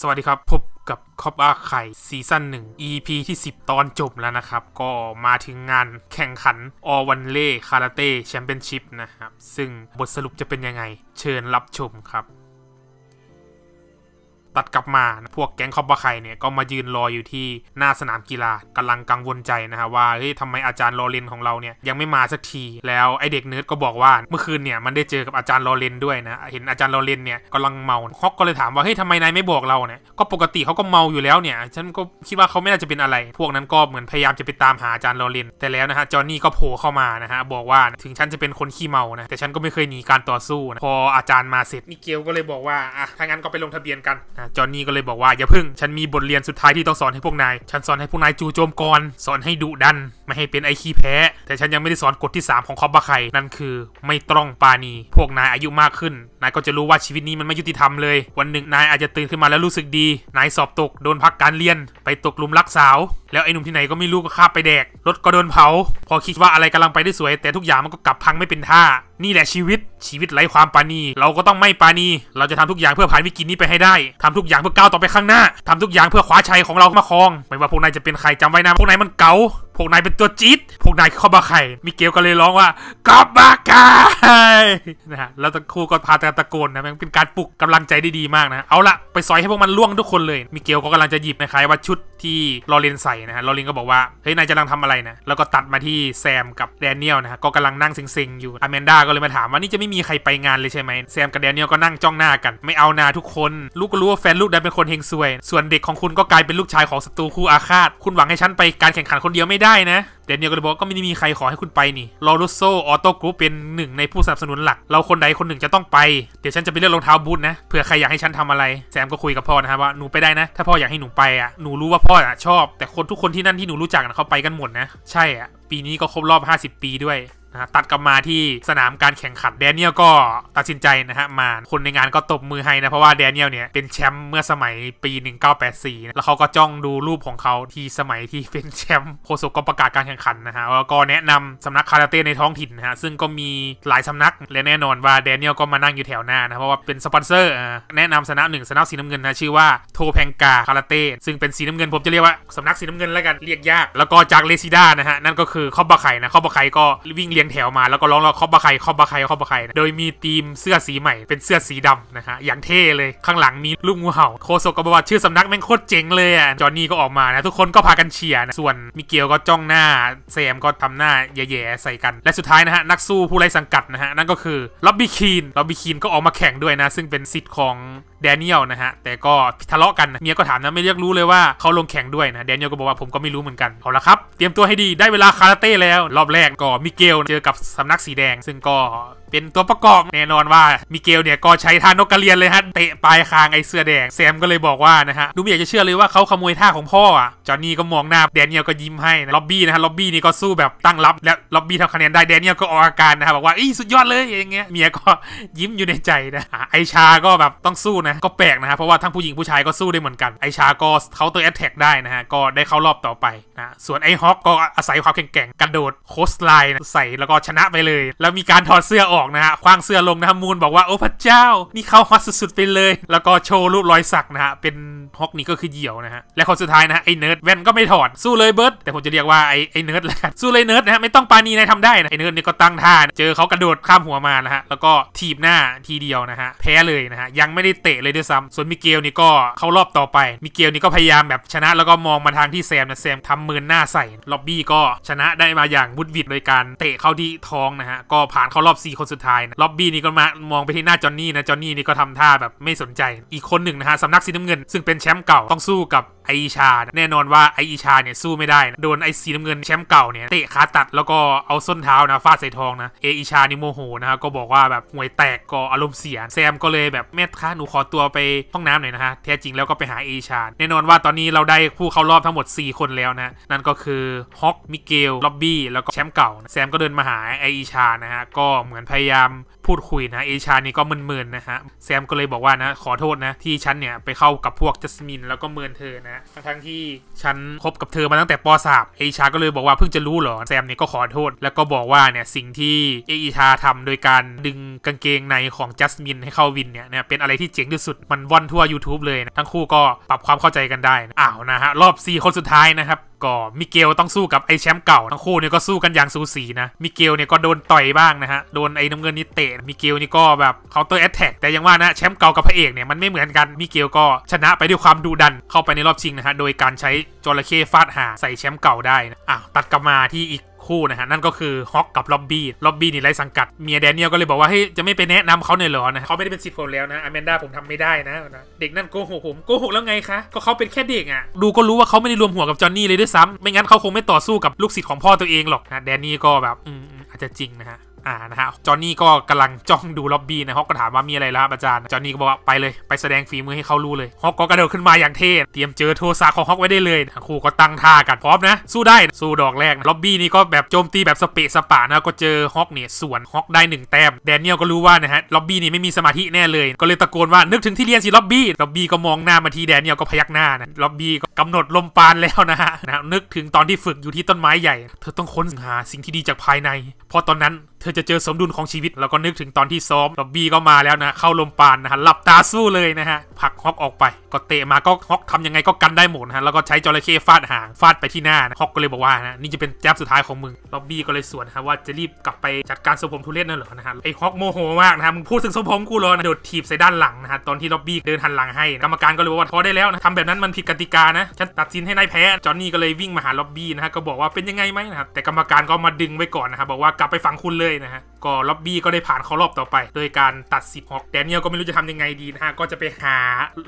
สวัสดีครับ พบกับคอปอาไข่ซีซั่นหนึ่ง EP ที่ 10 ตอนจบแล้วนะครับ ก็มาถึงงานแข่งขันอวันเล่คาราเต้แชมเปี้ยนชิพนะครับ ซึ่งบทสรุปจะเป็นยังไง เชิญรับชมครับตัดกลับมา พวกแก๊งคอบาไคเนี่ยก็มายืนรออยู่ที่หน้าสนามกีฬากำลังกังวลใจนะฮะว่าเฮ้ยทำไมอาจารย์ลอเรนของเราเนี่ยยังไม่มาสักที แล้วไอเด็กเนิร์ดก็บอกว่าเมื่อคืนเนี่ยมันได้เจอกับอาจารย์ลอเรนด้วยนะเห็นอาจารย์ลอเรนเนี่ยกำลังเมาฮอกก็เลยถามว่าเฮ้ยทำไมนายไม่บอกเราเนี่ยก็ปกติเขาก็เมาอยู่แล้วเนี่ยฉันก็คิดว่าเขาไม่น่าจะเป็นอะไร พวกนั้นก็เหมือนพยายามจะไปตามหาอาจารย์ลอเรนแต่แล้วนะฮะจอห์นนี่ก็โผล่เข้ามานะฮะบอกว่าถึงฉันจะเป็นคนขี้เมานะ แต่ฉันก็ไม่เคยหนีการต่อสู้นะพออาจารย์มาเสร็จมิเกลก็เลยบอกว่าอ่ะถ้างั้นก็ไปลงทะเบียนกันนะจอนนี่ก็เลยบอกว่าอย่าพึ่งฉันมีบทเรียนสุดท้ายที่ต้องสอนให้พวกนายฉันสอนให้พวกนายจู่โจมก่อนสอนให้ดุดัน ไม่ให้เป็นไอคีแพ้ แต่ฉันยังไม่ได้สอนกฎที่ 3 ของคอบบะไคนั่นคือไม่ตรงปานี พวกนายอายุมากขึ้น นายก็จะรู้ว่าชีวิตนี้มันไม่ยุติธรรมเลย วันหนึ่งนายอาจจะตื่นขึ้นมาแล้วรู้สึกดี นายสอบตกโดนพักการเรียนไปตกลุมรักสาวแล้วไอ้หนุ่มที่ไหนก็ไม่รู้ก็ข้าไปแดกรถก็โดนเผาพอคิดว่าอะไรกำลังไปได้สวย แต่ทุกอย่างมันก็กลับพังไม่เป็นท่านี่แหละชีวิต ชีวิตไร้ความปานี เราก็ต้องไม่ปานี เราจะทำทุกอย่างเพื่อผ่านวิกฤตนี้ไปให้ได้ ทำทุกอย่างเพื่อก้าวต่อไปข้างหน้าทำทุกอย่างเพื่อคว้าชัยของเรามาครอง ไม่ว่าพวกนายจะเป็นใครจำไว้นะพวกนายมันเก่าพวกนายเป็นตัวจี๊ดพวกนายเข้ามาไข่มิเกลก็เลยร้องว่ากลับมาไข่นะฮะแล้วตะคูก็พาตะโกนนะมันเป็นการปลุกกำลังใจได้ดีมากนะ เอาละ ไป ซอยให้ พวกมัน ล่วง ทุกคน เลยมิเกลก็กำลังจะหยิบนะครับว่าชุดที่ลอเรนใส่นะฮะ ลอเรนก็บอกว่าเฮ้ย นายจะกำลังทำอะไรนะ แล้วก็ตัดมาที่แซมกับแดเนียลนะฮะ ก็กำลังนั่งเซ็งๆอยู่อแมนดาก็เลยมาถามว่านี่จะไม่มีใครไปงานเลยใช่ไหม แซมกับแดเนียลก็นั่งจ้องหน้ากัน ไม่เอานาทุกคน ลูกก็รู้ว่าแฟนลูกดันเป็นคนเฮงซวย ส่วนเด็กของคุณก็กลายเป็นลูกชายของศัตรูคู่อาฆาตคุณหวังให้ฉันไปการแข่งขันคนเดียวไม่ไดได้ นะเดนเนียลก็เลยบอกก็ไม่ได้มีใครขอให้คุณไปนี่ลอรุโซออโต้กรุ๊ปเป็นหนึ่งในผู้สนับสนุนหลัก เราคนใดคนหนึ่งจะต้องไป เดี๋ยวฉันจะไปเลือกรองเท้าบูทนะเผื่อใครอยากให้ฉันทำอะไรแซมก็คุยกับพ่อนะครับว่าหนูไปได้นะ ถ้าพ่ออยากให้หนูไปอ่ะหนูรู้ว่าพ่ออ่ะชอบแต่คนทุกคนที่นั่นที่หนูรู้จักนะเขาไปกันหมดนะ ใช่อ่ะปีนี้ก็ครบรอบ 50 ปีด้วยนะตัดกลับมาที่สนามการแข่งขันแดเนียลก็ตัดสินใจนะฮะมาคนในงานก็ตบมือให้นะเพราะว่าแดเนียลเนี่ยเป็นแชมป์เมื่อสมัยปี 1984นะแล้วเขาก็จ้องดูรูปของเขาที่สมัยที่เป็นแชมป์โคศกก็ประกาศการแข่งขันนะฮะแล้วก็แนะนำสำนักคาราเต้ในท้องถิ่นนะฮะซึ่งก็มีหลายสำนักและแน่นอนว่าแดเนียลก็มานั่งอยู่แถวหน้านะเพราะว่าเป็นสปอนเซอร์แนะนำสนามหนึ่งสนามสีน้ำเงินนะชื่อว่าโทแพงกาคาราเต้ซึ่งเป็นสีน้ำเงินผมจะเรียกว่าสำนักสีน้ำเงินแล้วกันเรียกยากแล้วก็จากเลซิด้านะฮะนั่นก็คือคอบบะไข่นะคอบะไข่ก็วิ่งเรียยงแถวมาแล้วก็ร้องเราคอบบะใคคอบบะใคคอบบะใคร โดยมีทีมเสื้อสีใหม่เป็นเสื้อสีดำนะฮะอย่างเท่เลยข้างหลังมีลูกงูเห่าโคโซกบวัตชื่อสำนักแม่งโคตรเจ๋งเลยอ่ะจอห์นนี่ก็ออกมานะทุกคนก็พากันเชียร์นะส่วนมิเกลก็จ้องหน้าแซมก็ทำหน้าแย่ๆใส่กันและสุดท้ายนะฮะนักสู้ผู้ไร้สังกัดนะฮะนั่นก็คือล็อบบี้คีนล็อบบี้คีนก็ออกมาแข่งด้วยนะซึ่งเป็นสิทธิ์ของแดเนียลนะฮะ แต่ก็ทะเลาะกัน เมียก็ถามนะ ไม่เรียกรู้เลยว่าเขาลงแข่งด้วยนะ แดเนียลก็บอกว่าผมก็ไม่รู้เหมือนกัน เอาละครับ เตรียมตัวให้ดี ได้เวลาคาราเต้แล้ว รอบแรกก็มิเกลเจอกับสำนักสีแดง ซึ่งก็เป็นตัวประกอบแน่นอนว่า มิเกลเนี่ยก็ใช้ท่านกกระเรียนเลยฮะ เตะปลายคางไอเสื้อแดงแซมก็เลยบอกว่านะฮะดูมิอยากจะเชื่อเลยว่าเขาขโมยท่าของพ่ออ่ะจอนนี่ก็มองหน้าแดเนียลก็ยิ้มให้นะล็อบบี้นะฮะล็อบบี้นี่ก็สู้แบบตั้งรับและล็อบบี้ทำคะแนนได้แดเนียลก็ออกอาการนะฮะบบอกว่าอีสุดยอดเลยอย่างเงี้ยเมียก็ยิ้มอยู่ในใจนะไอชาก็แบบต้องสู้นะก็แปลกนะฮะเพราะว่าทั้งผู้หญิงผู้ชายก็สู้ได้เหมือนกันไอชาก็เคาน์เตอร์แอตแทกได้นะฮะก็ได้เข้ารอบต่อไปนะส่วนไอฮอกก็อาศัยความแข็งแกร่งกระโดดโคสไลน์ใส่แล้วก็ชนะไปเลย แล้วมีการถอดเสื้อออกอกนะฮะคว้างเสื้อลงนะฮะมูนบอกว่าโอ้พระเจ้า นี่เขาฮอตสุดๆไปเลย แล้วก็โชว์รูปรอยสักนะฮะเป็นฮอกนี่ก็คือเหี่ยวนะฮะ และคนสุดท้ายนะไอเนิร์ดแว่นก็ไม่ถอดสู้เลยเบิร์ดแต่ผมจะเรียกว่าไอไอเนิร์ดละกันสู้เลยเนิร์ดนะฮะไม่ต้องปานีนายทำได้นะไอเนิร์ดนี่ก็ตั้งท่าเจอเขากระโดดข้ามหัวมานะฮะแล้วก็ถีบหน้าทีเดียวนะฮะแพ้เลยนะฮะยังไม่ได้เตะเลยด้วยซ้ำส่วนมิเกลนี่ก็เข้ารอบต่อไปมิเกลนี่ก็พยายามแบบชนะแล้วก็มองมาทางที่แซมนะแซมทำมือหน้าใส่ล็อบบี้ก็ชนะได้มาอย่างวุดวิดโดยการเตะเข้าที่ท้องนะฮะก็ผ่านเข้ารอบ4คนสุุดท้ายนะล็อบบี้นี่ก็มามองไปที่หน้าจอนนี่นะจอนนี่นี่ก็ทำท่าแบบไม่สนใจอีกคนหนึ่งนะฮะสำนักสีน้ำเงิน ซึ่งเป็นแชมป์เก่า ต้องสู้กับไอชาแน่นอนว่าไอชาเนี่ยสู้ไม่ได้นะโดนไอสีน้ำเงินแชมป์เก่า เนี่ยเตะขาตัดแล้วก็เอาส้นเท้านะฟาดใส่ทองนะ เออิชา นี่ โมโห นะฮะ ก็บอกว่า แบบห่วยแตกก็อารมณ์เสีย แซมก็เลยแบบแม่ค้าหนูขอตัวไปห้องน้ำหน่อยนะฮะ แท้จริง แล้วก็ไปหาไออิชา แน่นอนว่าตอนนี้เราได้คู่เข้ารอบทั้งหมด 4 คนแล้วนะนั่นก็คือฮอกมิเกลล็อบบี้แล้วก็แชมป์เก่า แซมก็เดินมาหาไออิชานะฮะก็เหมือนพยายามพูดคุยนะเอชานี่ก็มึนๆนะฮะแซมก็เลยบอกว่านะขอโทษนะที่ฉันเนี่ยไปเข้ากับพวกจัสมินแล้วก็เมินเธอนะทั้งที่ฉันคบกับเธอมาตั้งแต่ปอ .3 เอชาก็เลยบอกว่าเพิ่งจะรู้หรอแซมเนี่ยก็ขอโทษ แล้วก็บอกว่าเนี่ยสิ่งที่เอชาทำโดยการดึงกางเกงในของจัสมินให้เข้าวินเนี่ยเนี่ยเป็นอะไรที่เจ๋งที่สุดมันว่อนทั่ว YouTube เลยนะทั้งคู่ก็ปรับความเข้าใจกันได้นะอ้าวนะฮะรอบ4คนสุดท้ายนะครับก็มิเกลต้องสู้กับไอแชมป์เก่าทั้งคู่เนี่ยก็สู้กันอย่างสูสีนะ มิเกลเนี่ยก็โดนต่อยบ้างนะฮะ โดนไอ้น้ำเงินนี่เตะมิเกลนี่ก็แบบเคาน์เตอร์แอตแทกแต่ยังว่านะแชมป์เก่ากับพระเอกเนี่ย มันไม่เหมือนกัน มิเกลก็ชนะไปด้วยความดุดันเข้าไปในรอบชิงนะฮะ โดยการใช้จระเข้ฟาดหาใส่แชมป์เก่าได้นะอ้าวตัดกลับมาที่อีกคู่นะฮะ นั่นก็คือฮอกกับล็อบบี้ ล็อบบี้นี่ไรสังกัด เมียแดเนียลก็เลยบอกว่าให้จะไม่ไปแนะนำเขาเนี่ยหรอนะเขาไม่ได้เป็นสิทธิ์ผมแล้วนะอแมนดาผมทำไม่ได้นะ เด็กนั่นโกหกผม โกหกแล้วไงคะ ก็เขาเป็นแค่เด็กอ่ะ ดูก็รู้ว่าเขาไม่ได้รวมหัวกับจอห์นนี่เลยด้วยซ้ำไม่งั้นเขาคงไม่ต่อสู้กับลูกศิษย์ของพ่อตัวเองหรอกนะ แดนนี่ก็แบบอืม อาจจะจริงนะฮะอ่านะฮะจอนนี่ก็กำลังจ้องดูล็อบบี้นะฮอกก็ถามว่ามีอะไรแล้วครับอาจารย์จอนนี่ก็บอกว่าไปเลยไปแสดงฝีมือให้เขารู้เลยฮอกก็กระโดดขึ้นมาอย่างเท่เตรียมเจอโทซาของฮอกไว้ได้เลยทั้งคู่ก็ตั้งท่ากันพร้อมนะ สู้ได้สู้ดอกแรกล็อบบี้นี่ก็แบบโจมตีแบบสเปะสปะนะก็เจอฮอกเนี่ยส่วนฮอกได้1แต้มแดเนียลก็รู้ว่านะฮะล็อบบี้นี่ไม่มีสมาธิแน่เลยก็เลยตะโกนว่า นึกถึงที่เรียนสิล็อบบี้ล็อบบี้ก็มองหน้ามาที่แดเนียลก็พยักหน้านะล็อบบี้ก็กำหนดลมปานแล้วนะฮะนะนึกถึงตอนที่ฝึกอยู่ที่ต้นไม้ใหญ่ เธอต้องค้นหาสิ่งที่ดีจากภายในเพราะตอนนั้นเธอจะเจอสมดุลของชีวิต แล้วก็นึกถึงตอนที่ซ้อมล็อบบี้ก็มาแล้วนะ เข้าลมปานนะฮะหลับตาสู้เลยนะฮะผักฮอกออกไป ก็เตะมาก็ฮอกทำยังไงก็กันได้หมดนะฮะแล้วก็ใช้จระเข้ฟาดหาง ฟาดไปที่หน้านะฮอกก็เลยบอกว่านะนี่จะเป็น แจ๊บสุดท้ายของมึงล็อบบี้ก็เลย สวนนะฮะว่าจะรีบกลับไปจัดการสมผมทุเรศนั่นเหรอนะฮะไอฮอกโมโหมากนะฮะมึงพูดถึงสมผมกูเหรอนะโดดถีบใส่ด้านหลังนะฮะตอนที่ล็อบบี้เดินหันหลังให้กรรมการก็เลยบอกว่าพอได้แล้วนะทำแบบนั้นมันผิดกติกานะฉันตัดสินให้นายแพ้จอนนี่ก็เลยวิ่งมาหาลอบบี้นะฮะก็บอกว่าเป็นยังไงไหมนะครับแต่กรรมการก็มาดึงไว้ก่อนนะฮะบอกว่ากลับไปฝั่งคุณเลยนะนะฮะก็ล็อบบี้ก็ได้ผ่านเข้ารอบต่อไป โดยการตัดสิบหกแดเนียลก็ไม่รู้จะทำยังไงดีนะฮะ ก็จะไปหา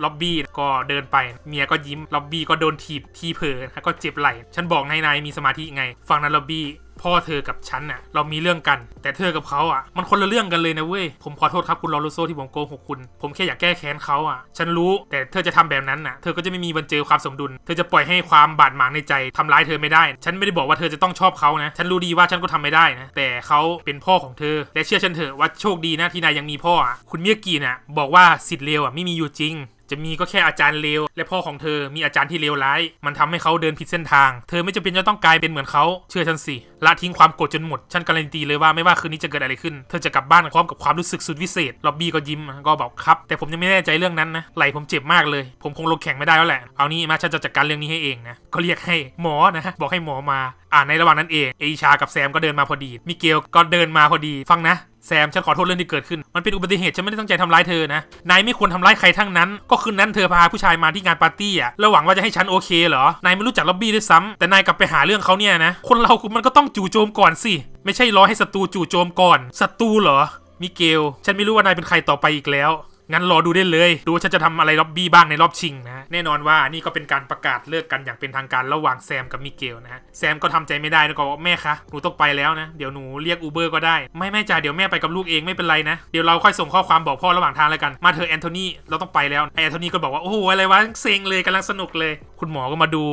ล็อบบี้ก็เดินไป เมียก็ยิ้มล็อบบี้ก็โดนถีบทีเพลอนะก็เจ็บไหล่ฉันบอกนายนายมีสมาธิไง ฟังนะล็อบบี้พ่อเธอกับฉันน่ะเรามีเรื่องกัน แต่เธอกับเขาอ่ะ มันคนละเรื่องกันเลยนะเว้ยผมขอโทษครับคุณลอรูโซที่ผมโกหกคุณ ผมแค่อยากแก้แค้นเขาอ่ะฉันรู้แต่เธอจะทำแบบนั้นน่ะเธอก็จะไม่มีวันเจอความสมดุล เธอจะปล่อยให้ความบาดหมางในใจทำร้ายเธอไม่ได้ ฉันไม่ได้บอกว่าเธอจะต้องชอบเขานะฉันรู้ดีว่าฉันก็ทำไม่ได้นะ แต่เขาเป็นพ่อของเธอและเชื่อฉันเถอะว่าโชคดีนะที่นายยังมีพ่อคุณเมียกีน่ะบอกว่าสิทธิ์เลวอ่ะไม่มีอยู่จริงจะมีก็แค่อาจารย์เลวและพ่อของเธอมีอาจารย์ที่เลวร้ายมันทำให้เขาเดินผิดเส้นทางเธอไม่จำเป็นจะต้องกลายเป็นเหมือนเขาเชื่อฉันสิละทิ้งความโกรธจนหมดฉันการันตีเลยว่าไม่ว่าคืนนี้จะเกิดอะไรขึ้นเธอจะกลับบ้านพร้อมกับความรู้สึกสุดวิเศษล็อบบี้ก็ยิ้มก็บอกครับแต่ผมยังไม่แน่ใจเรื่องนั้นนะไหลผมเจ็บมากเลยผมคงลงแข่งไม่ได้แล้วแหละเอานี้มาฉันจะจัดการเรื่องนี้ให้เองนะก็เรียกให้หมอนะบอกให้หมอมาอ่าในระหว่างนั้นเองเอชากับแซมก็เดินมาพอดีมิเกลก็เดินมาพอดีฟังนะแซม ฉันขอโทษเรื่องที่เกิดขึ้นมันเป็นอุบัติเหตุ ฉันไม่ได้ตั้งใจทำร้ายเธอนะนายไม่ควรทำร้ายใครทั้งนั้น ก็คืนนั้นเธอพาผู้ชายมาที่งานปาร์ตี้อ่ะแล้วหวังว่าจะให้ฉัน โอเคเหรอนายไม่รู้จักล็อบบี้ด้วยซ้ำแต่นายกลับไปหาเรื่องเขาเนี่ยนะคนเราคุณมันก็ต้องจู่โจมก่อนสิไม่ใช่รอให้ศัตรูจู่โจมก่อนศัตรูเหรอมิเกลฉันไม่รู้ว่านายเป็นใครต่อไปอีกแล้ว งั้นรอดูได้เลยดูว่าฉันจะทำอะไรล็อบบี้บ้างในรอบชิงนะแน่นอนว่านี่ก็เป็นการประกาศเลิกกันอย่างเป็นทางการระหว่างแซมกับมิเกลนะฮะแซมก็ทำใจไม่ได้แล้วก็แม่คะหนูต้องไปแล้วนะเดี๋ยวหนูเรียกอูเบอร์ก็ได้ ไม่แม่จ่าเดี๋ยวแม่ไปกับลูกเองไม่เป็นไรนะ เดี๋ยวเราค่อยส่งข้อความบอกพ่อระหว่างทางแล้วกัน มาเธอแอนโทนีเราต้องไปแล้วแอนโทนีก็บอกว่าโอ้โหอะไรวะเซ็งเลยกำลังสนุกเลย คุณหมอก็มาดู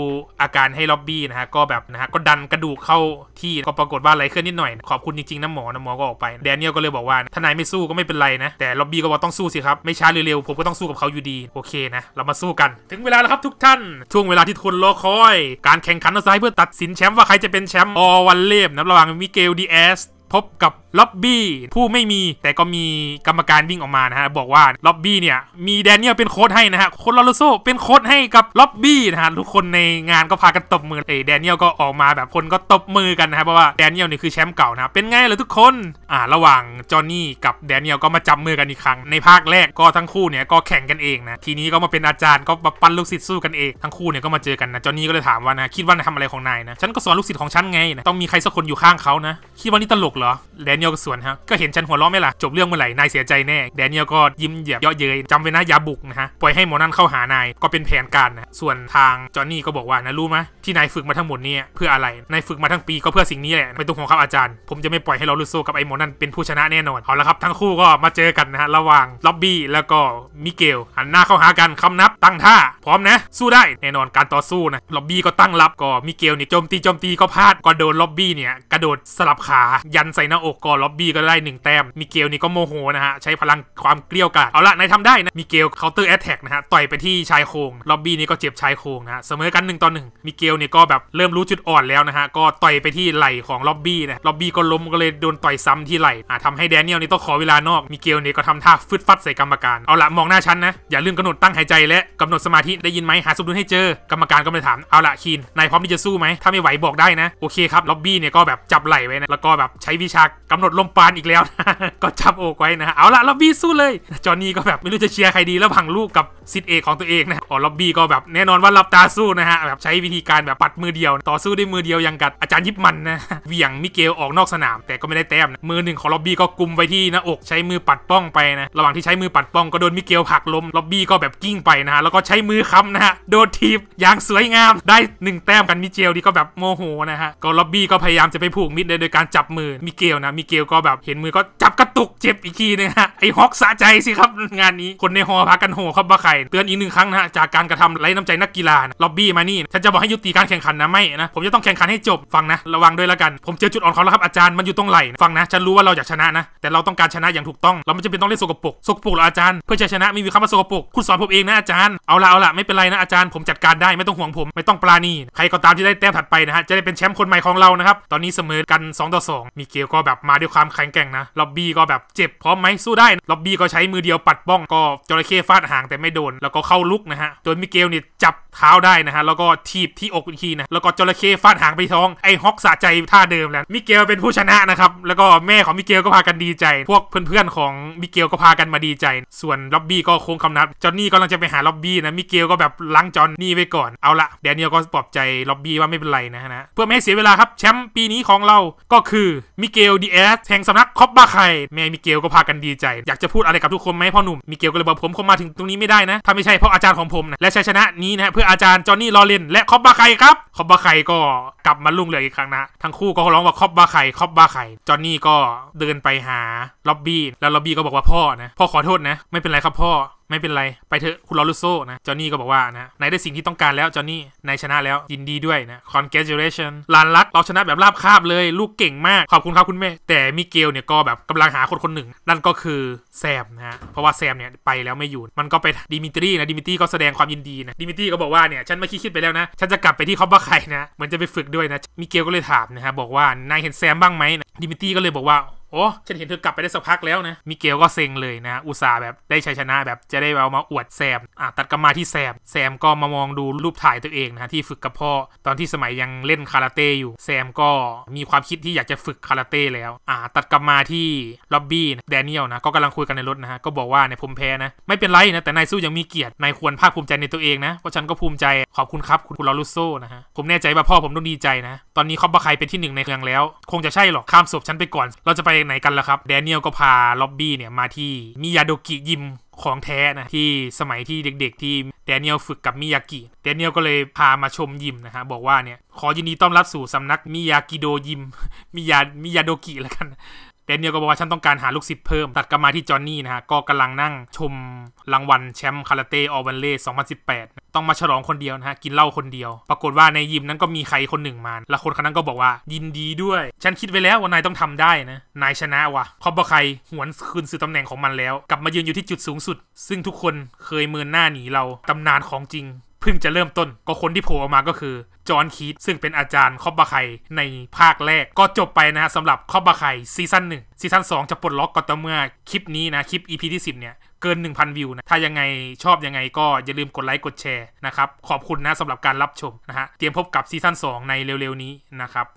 อาการให้ล็อบบี้นะฮะก็แบบนะฮะก็ดันกระดูกเข้าที่ก็ปรากฏว่าอะไรขึ้นนิดหน่อย ขอบคุณจริงๆนะหมอนะหมอก็ออกไปแดเนียลก็เลยบอกว่าทนายไม่สู้ก็ไม่เป็นไรนะแต่ล็อบบี้ก็บอกต้องสู้สิครับไม่ช้าเร็วผมก็ต้องสู้กับเขาอยู่ดีโอเคนะเรามาสู้กันถึงเวลาแล้วครับทุกท่าน ช่วงเวลาที่ทุคนรอคอย การแข่งขันเอายเพื่อตัดสินแชมป์ว่าใครจะเป็นแชมป์อวันเล่บนะระหว่างมิเกลดีเอสพบกับล็อบบี้ผู้ไม่มีแต่ก็มีกรรมการวิ่งออกมานะฮะ บอกว่าล็อบบี้เนี่ย มีแดเนียลเป็นโค้ดให้นะฮะโค้ดลอโรโซเป็นโค้ดให้กับล็อบบี้นะฮะ ทุกคนในงานก็พากันตบมือเอแดเนียลก็ออกมาแบบคนก็ตบมือกันนะฮะ เพราะว่าแดเนียลนี่คือแชมป์เก่านะเป็นไงเลยทุกคน อ่าระหว่างจอห์นนี่กับแดเนียลก็มาจับมือกันอีกครั้ง ในภาคแรกก็ทั้งคู่เนี่ยก็แข่งกันเองนะทีนี้ก็มาเป็นอาจารย์ก็มาปั้นลูกศิษย์สู้กันเองทั้งคู่เนี่ยก็มาเจอกันนะจอห์นนี่ก็เลยถามว่านะคิดว่าทำอะไรของนายนะฉันก็สอนลูกศิษย์ของฉันไงนะต้องมีใครสักคนอยู่ข้างเขานะคิดว่านี่ตลกเหรอแดเนนียลก็สวนฮะก็เห็นฉันหัวเราะไม่ล่ะจบเรื่องเมื่อไหร่นายเสียใจแน่แดเนียลก็ยิ้มเหยียบเยาะเย้ยจำไว้นะอย่าบุกนะฮะปล่อยให้หมอนั่นเข้าหานายก็เป็นแผนการนะส่วนทางจอห์นนี่ก็บอกว่านะ รู้ไหมที่นายฝึกมาทั้งหมดนี้เพื่ออะไรนายฝึกมาทั้งปีก็เพื่อสิ่งนี้แหละไม่ต้องห่วงครับอาจารย์ ผมจะไม่ปล่อยให้อรลุโซกับไอ้หมอนั่นเป็นผู้ชนะแน่นอนเอาละครับทั้งคู่ก็มาเจอกันนะฮะระหว่างล็อบบี้แล้วก็มิเกลหันหน้าเข้าหากันคำนับตั้งท่าพร้อมนะ สู้ได้แน่นอนการต่อสู้นะล็อบบี้ก็ตั้งรับก็มิเกลเนี่ยโจมตีโจมตีก็พลาดก็โดนล็อบบี้เนี่ยกระโดดสลับขายันใส่หน้าอกก็ล็อบบี้ก็ได้หนึ่งแต้มมิเกลนี่ก็โมโหนะฮะใช้พลังความเกลี้ยกล่อมเอาละนายทำได้นะมิเกลเคาน์เตอร์แอตแทกนะฮะต่อยไปที่ชายโครงล็อบบี้นี่ก็เจ็บชายโครงนะฮะ เสมอกันหนึ่งต่อหนึ่งมิเกลนี่ก็แบบเริ่มรู้จุดอ่อนแล้วนะฮะ ก็ต่อยไปที่ไหล่ของล็อบบี้นะล็อบบี้ก็ล้มก็เลยโดนต่อยซ้ำที่ไหล่อ่าทำให้แดเนียลนี่ต้องขอเวลานอก มิเกลนี่ก็ทำท่าฟึดฟัดใส่กรรมการเอาละมองหน้าฉันนะอย่าลืมกำหนดตั้งหายใจและกำหนดสมาธิได้ยินไหมหาสมดุลให้เจอ กรรมการก็ไม่ถามเอาละคีนนายพร้อมที่จะสู้ไหมถ้าไม่ไหวบอกได้นะโอเคครับล็อบบี้เนี่ยก็แบบจับไหล่ไว้นะแล้วก็แบบใช้วิชากำหนดลมปานอีกแล้วนะก็จับอกไว้นะ เอาละล็อบบี้ สู้เลย จอ์นี่ก็แบบไม่รู้จะเชียร์ใครดีแล้วพังลูกกับสิทธิเอกของตัวเองนะอ๋อล็อบบี้ก็แบบแน่นอนว่าลับตาสู้นะฮะแบบใช้วิธีการแบบปัดมือเดียวต่อสู้ด้วยมือเดียวยังกัดอาจารย์ยิบมันนะเหวี่ยงมิเกลออกนอกสนาม แต่ก็ไม่ได้แต้มนะมือหนึ่งของล็อบบี้ก็กุมไว้ที่หน้าอกใช้มือปัดป้องไปนะระหว่างที่ใช้มือปัดป้องก็โดนมิเกลผลักล้มล็อบบี้ก็แบบกิ้งไปนะฮะแล้วก็ใช้มือค้ำนะฮะโดนทีบอย่างสวยงาม ได้1แต้มกันมิเกลดีก็แบบโมโหนะฮะก็ล็อบบี้ก็พยายามจะไปผูกมิดโดยการจับมือมิเกลนะมิเกเกลก็แบบเห็นมือก็จับกระตุกเจ็บอีกทีนึงฮะไอฮอกสะใจสิครับ งานนี้คนในฮอพากันโห่ครับบ้าไข่เตือนอีกหนึ่งครั้งนะฮะ จากการกระทำไร้น้ำใจนักกีฬาล็อบบี้มานี่ ฉันจะบอกให้ยุติการแข่งขันนะ ไม่นะ ผมจะต้องแข่งขันให้จบฟังนะ ระวังด้วยละกันผมเจอจุดอ่อนเขาแล้วครับอาจารย์ มันอยู่ตรงไหลฟังนะฉันรู้ว่าเราอยากชนะนะ แต่เราต้องการชนะอย่างถูกต้อง เราไม่จำเป็นต้องเล่นสกปรกสกปรกหรออาจารย์ เพื่อจะชนะไม่มีคำว่าสกปรกคุณสอนผมเองนะอาจารย์เอาละเอาละไม่เป็นไรนะอาจารย์ผมจัดการได้ไม่ต้องห่วงผม ไม่ต้องปลาณี ใครก็ตามที่ได้แต้มถัดไปนะฮะจะได้เป็นแชมป์คนใหม่ของเรานะครับตอนนี้เสมอกัน2ต่อ2มีเกลก็แบบมาาด้วยความแข็งแกร่งนะ ล็อบบี้ก็แบบเจ็บพร้อมไหมสู้ได้ ล็อบบี้ก็ใช้มือเดียวปัดป้องก็จระเข้ฟาดหางแต่ไม่โดนแล้วก็เข้าลุกนะฮะ โดยมิเกลเนี่ยจับเท้าได้นะฮะ แล้วก็ทีบที่ อกอีกทีนะ แล้วก็จระเข้ฟาดหางไปท้องไอฮอกสะใจ ท่าเดิมแล้ว มิเกลเป็นผู้ชนะนะครับแล้วก็แม่ของมิเกลก็พากันดีใจพวกเพื่อนๆของมิเกลก็พากันมาดีใจ ส่วนล็อบบี้ก็โค้งคำนับจอนนี่ก็กำลังจะไปหาล็อบบี้นะมิเกลก็แบบล้างจอนนี่ไปก่อนเอาละแดเนียลก็ปลอบใจล็อบบี้ว่าไม่เป็นไรนะฮะเพื่อไม่ให้เสียเวลาครับแชมป์ปีนี้ของเราก็คือมิเกลดีเสแห่งสำนักคอบบาไคแม่มิเกลก็พากันดีใจอยากจะพูดอะไรกับทุกคนไหมพ่อหนุ่มมิเกลก็เลยบอกผมคงมาถึงตรงนี้ไม่ได้นะถ้าไม่ใช่เพราะอาจารย์ของผมนะและชัยชนะนี้นะเพื่ออาจารย์จอห์นนี่ลอเรนและคอบบาไคครับคอบบาไคก็กลับมาลุ่งเรืออีกครั้งนะทั้งคู่ก็ร้องว่าคอบบาไคคอบบาไคจอห์นนี่ก็เดินไปหาล็อบบี้แล้วล็อบบี้ก็บอกว่าพ่อนะพ่อขอโทษนะไม่เป็นไรครับพ่อไม่เป็นไร ไปเถอะคุณลอรุโซนะ จอนนี่ก็บอกว่านะ นายได้สิ่งที่ต้องการแล้ว จอนนี่นายชนะแล้ว ยินดีด้วยนะ congratulation ลานรักเราชนะแบบราบคาบเลย ลูกเก่งมาก ขอบคุณครับคุณแม่แต่มิเกลเนี่ยก็แบบกำลังหาคนคนหนึ่ง นั่นก็คือ แซม นะฮะ เพราะว่าแซมเนี่ย ไปแล้วไม่อยู่ มันก็ไปดิมิตรีนะดิมิตรีก็แสดงความยินดีนะดิมิตรีก็บอกว่าเนี่ยฉันไม่คิดคิดไปแล้วนะฉันจะกลับไปที่คอบบ้าร์ไนะเหมือนจะไปฝึกด้วยนะมิเกลก็เลยถามนะฮะบอกว่านายเห็นแซมบ้างไหมนะดิมิตรีก็เลยบอกว่าโอ้ ฉันเห็นเธอกลับไปได้สักพักแล้วนะมิเกลก็เซ็งเลยนะ อุตส่าห์แบบได้ชัยชนะแบบจะได้เอามาอวดแซมอ่ะตัดกลับมาที่แซม แซมก็มามองดูรูปถ่ายตัวเองนะที่ฝึกกับพ่อ ตอนที่สมัยยังเล่นคาราเต้อยู่ แซมก็มีความคิดที่อยากจะฝึกคาราเต้แล้วอ่ะตัดกลับมาที่ล็อบบี้แดเนียลนะก็กำลังคุยกันในรถนะฮะก็บอกว่าในผมแพ้นะไม่เป็นไรนะแต่นายสู้ยังมีเกียรตินายควรภาคภูมิใจในตัวเองนะเพราะฉันก็ภูมิใจขอบคุณครับคุณลอรุโซนะฮะผมแน่ใจว่าพ่อผมต้องดีใจนะ ตอนนี้คอบาใครเป็นที่หนึ่งในเมืองแล้ว คงจะใช่หรอกข้ามศพฉันไปก่อน เราจะไปไหนกันล่ะครับ แดเนียลก็พาล็อบบี้เนี่ย มาที่มิยาโดกิยิมของแท้นะ ที่สมัยที่เด็กๆ ที่แดเนียลฝึกกับมิยากิแดเนียลก็เลยพามาชมยิมนะฮะบอกว่าเนี่ย ขอยินดีต้อนรับสู่สำนักมิยากิโดยิมมิยา มิยาโดกิแล้วกันเดเนียลก็บอกว่าฉันต้องการหาลูกศิษย์เพิ่ม ตัดกลับมาที่ จอห์นนี่นะฮะ ก็กำลังนั่งชมรางวัล แชมป์คาราเต้ออเวนเล่2018 ต้องมาฉลองคนเดียวนะฮะกินเหล้าคนเดียว ปรากฏว่าในยิมนั้นก็มีใครคนหนึ่งมาแล้วคนคนนั้นก็บอกว่า ยินดีด้วย ฉันคิดไว้แล้วว่านายต้องทำได้นะ นายชนะว่ะขอบอใครหวนคืนสื่ตำแหน่งของมันแล้ว กลับมายืนอยู่ที่จุดสูงสุด ซึ่งทุกคนเคยเมินหน้าหนีเราตำนานของจริงเพิ่งจะเริ่มต้นก็คนที่โผล่ออกมาก็คือจอห์นคีตซึ่งเป็นอาจารย์คอบบะไคในภาคแรกก็จบไปนะฮะสำหรับคอบบะไคซีซั่นหนึ่งซีซั่นสองจะปลดล็อกก็ต่อเมื่อคลิปนี้นะ คลิป EP ที่ 10เนี่ยเกิน 1,000 วิวนะ ถ้ายังไงชอบยังไงก็อย่าลืมกดไลค์กดแชร์นะครับ ขอบคุณนะสำหรับการรับชมนะฮะ เตรียมพบกับซีซั่น2ในเร็ว ๆ นี้นะครับ